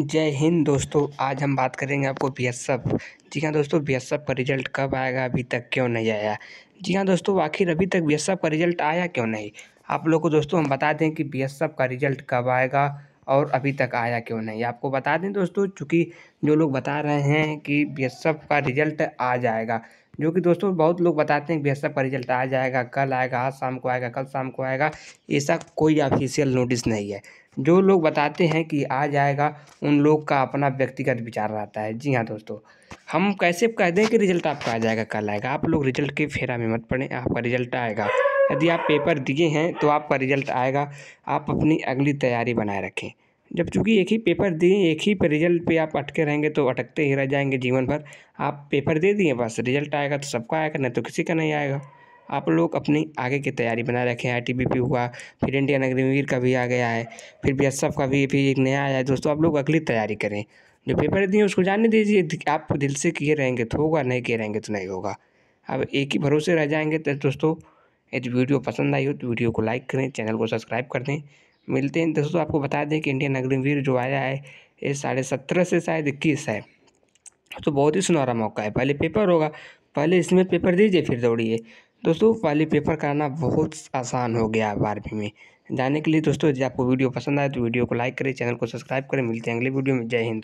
जय हिंद दोस्तों आज हम बात करेंगे आपको बी एस एफ जी हाँ दोस्तों बी एस एफ का रिजल्ट कब आएगा अभी तक क्यों नहीं आया जी हाँ दोस्तों आखिर अभी तक बी एस एफ का रिजल्ट आया क्यों नहीं आप लोग को दोस्तों हम बता दें कि बी एस एफ का रिजल्ट कब आएगा और अभी तक आया क्यों नहीं आपको बता दें दोस्तों चूँकि जो लोग बता रहे हैं कि बी का रिजल्ट आ जाएगा जो कि दोस्तों बहुत लोग बताते हैं बी का रिजल्ट आ जाएगा कल आएगा आज शाम को आएगा कल शाम को आएगा ऐसा कोई ऑफिशियल नोटिस नहीं है जो लोग बताते हैं कि आ जाएगा उन लोग का अपना व्यक्तिगत विचार रहता है जी हाँ दोस्तों हम कैसे कह दें कि रिजल्ट आपका आ जाएगा कल आएगा आप लोग रिजल्ट के फेरा में मत पड़ें आपका रिजल्ट आएगा यदि आप पेपर दिए हैं तो आपका रिजल्ट आएगा आप अपनी अगली तैयारी बनाए रखें जब चूँकि एक ही पेपर दिए एक ही पर रिजल्ट पे आप अटके रहेंगे तो अटकते ही रह जाएंगे जीवन भर आप पेपर दे दिए बस रिजल्ट आएगा तो सबका आएगा नहीं तो किसी का नहीं आएगा आप लोग अपनी आगे की तैयारी बनाए रखें आई टी बी पी हुआ फिर इंडियन अग्निवीर का भी आ गया है फिर बी एस एफ का भी फिर एक नया आया है दोस्तों आप लोग अगली तैयारी करें जो पेपर दिए उसको जानने दीजिए आप दिल से किए रहेंगे तो होगा नहीं किए रहेंगे तो नहीं होगा अब एक ही भरोसे रह जाएंगे तो दोस्तों यदि वीडियो पसंद आई हो तो वीडियो को लाइक करें चैनल को सब्सक्राइब कर दें मिलते हैं दोस्तों आपको बता दें कि इंडियन अग्रिमवीर जो आया है ये साढ़े सत्रह से शायद इक्कीस है तो बहुत ही सुनहरा मौका है पहले पेपर होगा पहले इसमें पेपर दीजिए फिर दौड़िए दोस्तों पहले पेपर कराना बहुत आसान हो गया बारहवीं में जाने के लिए दोस्तों यदि आपको वीडियो पसंद आए तो वीडियो को लाइक करें चैनल को सब्सक्राइब करें मिलते हैं अगले वीडियो में जय हिंद